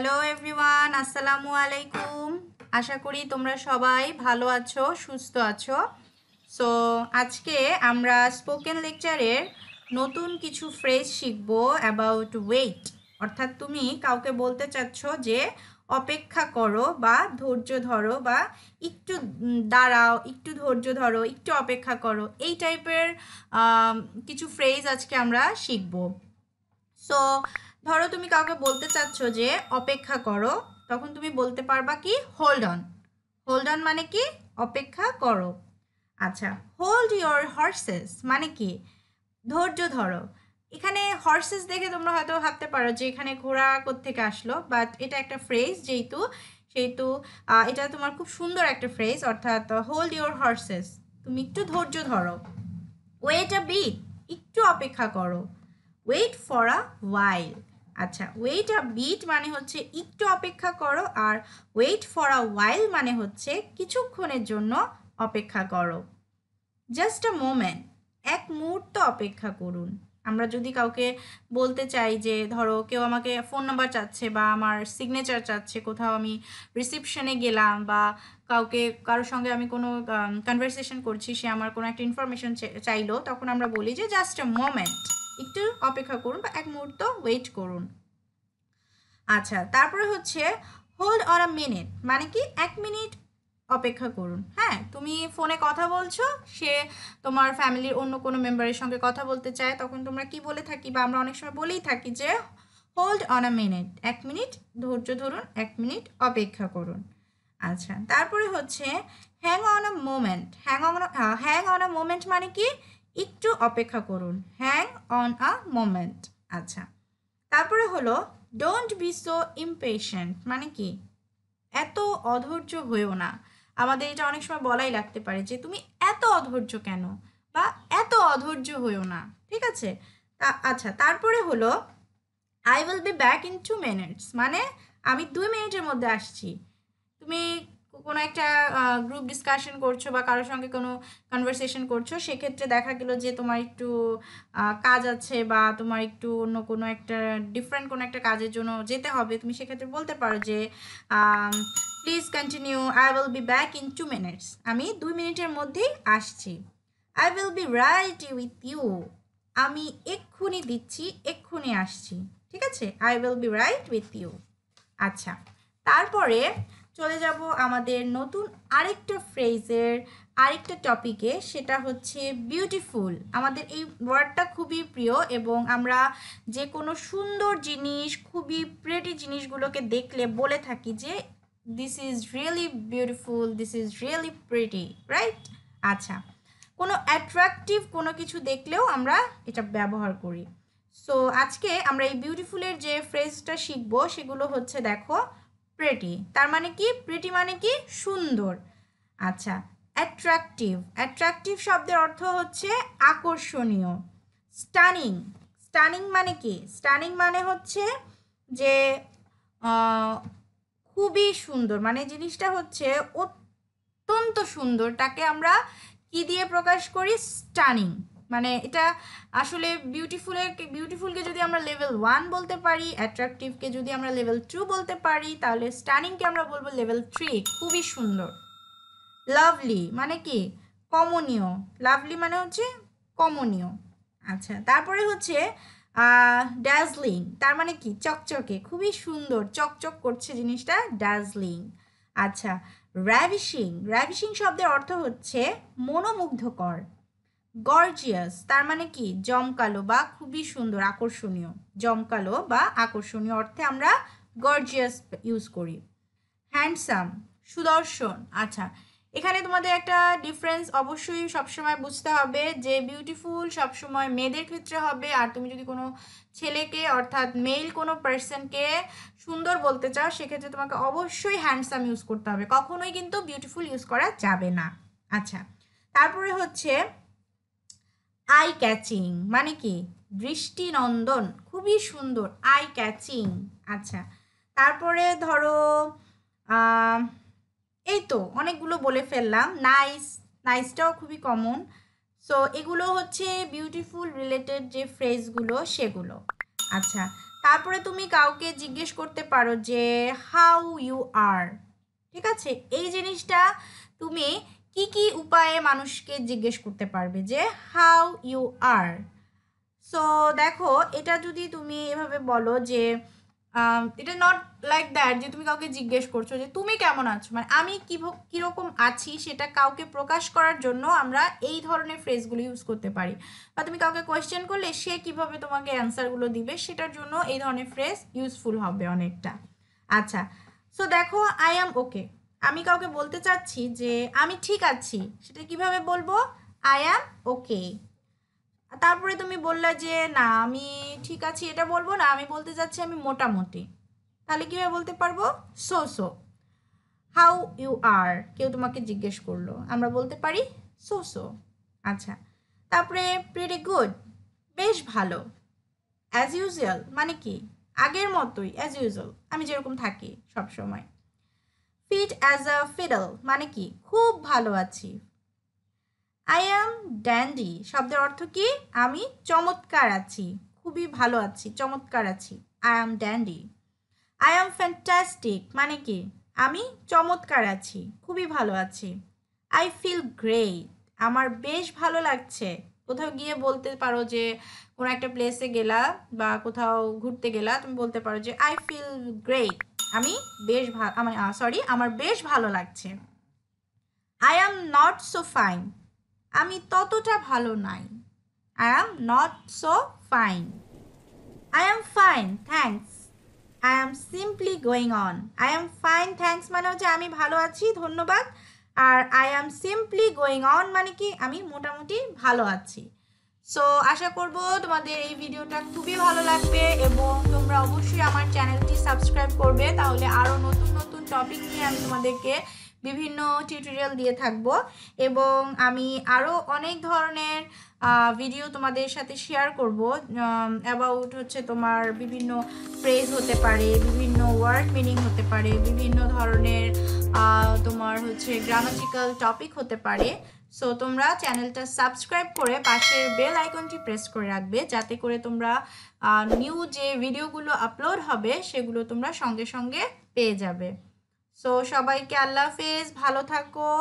hello everyone আসসালামু আলাইকুম আশা করি তোমরা সবাই ভালো আছো সুস্থ আছো সো আজকে আমরা স্পোকেন লেকচারের নতুন কিছু ফ্রেজ শিখব অ্যাবাউট ওয়েট অর্থাৎ তুমি কাউকে বলতে চাচ্ছ যে অপেক্ষা করো বা ধৈর্য ধরো বা একটু দাঁড়াও একটু ধৈর্য ধরো একটু অপেক্ষা করো এই টাইপের কিছু ফ্রেজ আজকে আমরা শিখব সো ধরো তুমি কাউকে বলতে চাচ্ছ যে অপেক্ষা করো তখন তুমি বলতে পারবা কি হোল্ড অন হোল্ড অন মানে কি অপেক্ষা করো আচ্ছা হোল্ড ইয়োর হর্সেস মানে কি ধৈর্য ধরো এখানে হর্সেস দেখে তোমরা হয়তো ভাবতে পারো যে এখানে ঘোড়া কোথেকে আসলো বাট এটা একটা ফ্রেজ যেহেতু সেহেতু এটা তোমার খুব সুন্দর একটা ফ্রেজ অর্থাৎ হোল্ড ইয়োর হর্সেস তুমি একটু ধৈর্য ধরো ওয়েট আ বিট একটু অপেক্ষা করো ওয়েট ফর আ ওয়াইল আচ্ছা ওয়েট আ বিট মানে হচ্ছে একটু অপেক্ষা করো আর ওয়েট ফর আ ওয়াইল মানে হচ্ছে কিছুক্ষণের জন্য অপেক্ষা করো জাস্ট আ মোমেন্ট এক মুহূর্ত অপেক্ষা করুন আমরা যদি কাউকে বলতে চাই যে ধরো কেউ আমাকে ফোন নাম্বার চাচ্ছে বা আমার সিগনেচার চাচ্ছে কোথাও আমি রিসিপশনে গেলাম বা কাউকে কারোর সঙ্গে আমি কোনো কনভারসেশন করছি সে আমার কোনো একটা ইনফরমেশন চাইলো তখন আমরা বলি যে জাস্ট আ মোমেন্ট একটু অপেক্ষা করুন বা এক মুহূর্ত ওয়েট করুন আচ্ছা তারপরে হচ্ছে হোল্ড অর আ মিনিট মানে কি এক মিনিট অপেক্ষা করুন হ্যাঁ তুমি ফোনে কথা বলছো সে তোমার ফ্যামিলির অন্য কোনো মেম্বারের সঙ্গে কথা বলতে চায় তখন তোমরা কি বলে থাকি বা আমরা অনেক সময় বলেই থাকি যে হোল্ড অন আ মিনিট এক মিনিট ধৈর্য ধরুন এক মিনিট অপেক্ষা করুন আচ্ছা তারপরে হচ্ছে hang on a moment hang on hang on a moment মানে কি একটু অপেক্ষা করুন হ্যাং অন আ মোমেন্ট আচ্ছা তারপরে হলো ডোন্ট বি সো ইম্পেশেন্ট মানে কি এত অধৈর্য হয়েও না আমাদের এটা অনেক সময় বলাই লাগতে পারে যে তুমি এত অধৈর্য কেন বা এত অধৈর্য হয়েও না ঠিক আছে তা আচ্ছা তারপরে হলো I will be back in two minutes মানে আমি দুই মিনিটের মধ্যে আসছি তুমি কোনো একটা গ্রুপ ডিসকাশন করছো বা কারোর সঙ্গে কোনো কনভারসেশন করছো সেক্ষেত্রে দেখা গেলো যে তোমার একটু কাজ আছে বা তোমার একটু অন্য কোনো একটা ডিফারেন্ট কোনো একটা কাজের জন্য যেতে হবে তুমি সেক্ষেত্রে বলতে পারো যে please continue I will be back in two minutes আমি দুই মিনিটের মধ্যেই আসছি I will be right with you আমি এক্ষুনি দিচ্ছি এক্ষুনি আসছি ঠিক আছে I will be right with you আচ্ছা তারপরে চলে যাব আমাদের নতুন আরেকটা ফ্রেজের আরেকটা টপিকে সেটা হচ্ছে বিউটিফুল আমাদের এই ওয়ার্ডটা খুবই প্রিয় এবং আমরা যে কোনো সুন্দর জিনিস খুবই প্রেটি জিনিসগুলোকে দেখলে বলে থাকি যে this is really beautiful this is really pretty right আচ্ছা কোনো অ্যাট্রাকটিভ কোনো কিছু দেখলেও আমরা এটা ব্যবহার করি সো আজকে আমরা এই বিউটিফুলের যে ফ্রেজটা শিখবো সেগুলো হচ্ছে দেখো প্রেটি তার মানে কি প্রেটি মানে কি সুন্দর আচ্ছা অ্যাট্রাকটিভ অ্যাট্রাকটিভ শব্দের অর্থ হচ্ছে আকর্ষণীয় স্টানিং স্টানিং মানে কি স্টানিং মানে হচ্ছে যে খুবই সুন্দর মানে জিনিসটা হচ্ছে অত্যন্ত সুন্দর তাকে আমরা কি দিয়ে প্রকাশ করি স্টানিং মানে এটা আসলে বিউটিফুলের বিউটিফুলকে যদি আমরা লেভেল ওয়ান বলতে পারি অ্যাট্রাকটিভকে যদি আমরা লেভেল টু বলতে পারি তাহলে স্টানিংকে আমরা বলবো লেভেল থ্রি খুবই সুন্দর লাভলি মানে কি কমনীয় লাভলি মানে হচ্ছে কমনীয় আচ্ছা তারপরে হচ্ছে ড্যাজলিং তার মানে কি চকচকে খুবই সুন্দর চকচক করছে জিনিসটা ড্যাজলিং আচ্ছা র্যাভিশিং র্যাভিশিং শব্দের অর্থ হচ্ছে মনোমুগ্ধকর গর্জিয়াস তার মানে কি জমকালো বা খুবই সুন্দর আকর্ষণীয় জমকালো বা আকর্ষণীয় অর্থে আমরা গর্জিয়াস ইউজ করি হ্যান্ডসাম সুদর্শন আচ্ছা এখানে তোমাদের একটা ডিফারেন্স অবশ্যই সবসময় বুঝতে হবে যে বিউটিফুল সবসময় মেয়েদের ক্ষেত্রে হবে আর তুমি যদি কোনো ছেলেকে অর্থাৎ মেল কোনো পার্সনকে সুন্দর বলতে চাও সেক্ষেত্রে তোমাকে অবশ্যই হ্যান্ডসাম ইউজ করতে হবে কখনোই কিন্তু বিউটিফুল ইউজ করা যাবে না আচ্ছা তারপরে হচ্ছে আই ক্যাচিং মানে কি দৃষ্টিনন্দন খুবই সুন্দর আই ক্যাচিং আচ্ছা তারপরে ধরো এই তো অনেকগুলো বলে ফেললাম নাইস নাইসটাও খুবই কমন সো এগুলো হচ্ছে বিউটিফুল রিলেটেড যে ফ্রেজগুলো সেগুলো আচ্ছা তারপরে তুমি কাউকে জিজ্ঞেস করতে পারো যে হাউ ইউ আর ঠিক আছে এই জিনিসটা তুমি কি কি উপায়ে মানুষকে জিজ্ঞেস করতে পারবে যে হাউ ইউ আর সো দেখো এটা যদি তুমি এভাবে বলো যে এটা নট লাইক দ্যাট যে তুমি কাউকে জিজ্ঞেস করছো যে তুমি কেমন আছো মানে আমি কীরকম আছি সেটা কাউকে প্রকাশ করার জন্য আমরা এই ধরনের ফ্রেজগুলো ইউজ করতে পারি বা তুমি কাউকে কোয়েশ্চেন করলে সে কীভাবে তোমাকে অ্যান্সারগুলো দিবে সেটার জন্য এই ধরনের ফ্রেজ ইউজফুল হবে অনেকটা আচ্ছা সো দেখো আই অ্যাম ওকে আমি কাউকে বলতে চাচ্ছি যে আমি ঠিক আছি সেটা কিভাবে বলবো আই অ্যাম ওকে তারপরে তুমি বললে যে না আমি ঠিক আছি এটা বলবো না আমি বলতে চাচ্ছি আমি মোটামুটি তাহলে কীভাবে বলতে পারবো so so how you are কেউ তোমাকে জিজ্ঞেস করলো আমরা বলতে পারি সো সো আচ্ছা তারপরে প্রিটি গুড বেশ ভালো অ্যাজ ইউজুয়াল মানে কি আগের মতোই অ্যাজ ইউজুয়াল আমি যেরকম থাকি সব সময় ফিট অ্যাজ আ ফিডল মানে কি খুব ভালো আছি আই অ্যাম ড্যান্ডি শব্দের অর্থ কি আমি চমৎকার আছি খুবই ভালো আছি চমৎকার আছি I am dandy I am fantastic মানে কি আমি চমৎকার আছি খুবই ভালো আছি আই ফিল গ্রেট আমার বেশ ভালো লাগছে কোথাও গিয়ে বলতে পারো যে কোনো একটা প্লেসে গেলা বা কোথাও ঘুরতে গেলা তুমি বলতে পারো যে আই ফিল গ্রেট আমি বেশ ভালো আমার সরি আমার বেশ ভালো লাগছে I am not so fine আমি ততটা ভালো নাই I am not so fine I am fine thanks I am simply going on I am fine thanks মানে হচ্ছে আমি ভালো আছি ধন্যবাদ আর I am simply going on মানে কি আমি মোটামুটি ভালো আছি সো আশা করব তোমাদের এই ভিডিওটা খুবই ভালো লাগবে এবং তোমরা অবশ্যই আমার চ্যানেলটি সাবস্ক্রাইব করবে তাহলে আরও নতুন নতুন টপিক নিয়ে আমি তোমাদেরকে বিভিন্ন টিউটোরিয়াল দিয়ে থাকব এবং আমি আরও অনেক ধরনের ভিডিও তোমাদের সাথে শেয়ার করব অ্যাবাউট হচ্ছে তোমার বিভিন্ন ফ্রেজ হতে পারে বিভিন্ন ওয়ার্ড মিনিং হতে পারে বিভিন্ন ধরনের তোমার হচ্ছে গ্রামাটিক্যাল টপিক হতে পারে সো তোমরা চ্যানেলটা সাবস্ক্রাইব করে পাশের বেল আইকনটি প্রেস করে রাখবে যাতে করে তোমরা নিউ যে ভিডিওগুলো আপলোড হবে সেগুলো তোমরা সঙ্গে সঙ্গে পেয়ে যাবে সো সবাইকে আল্লাহ হাফেজ ভালো থাকো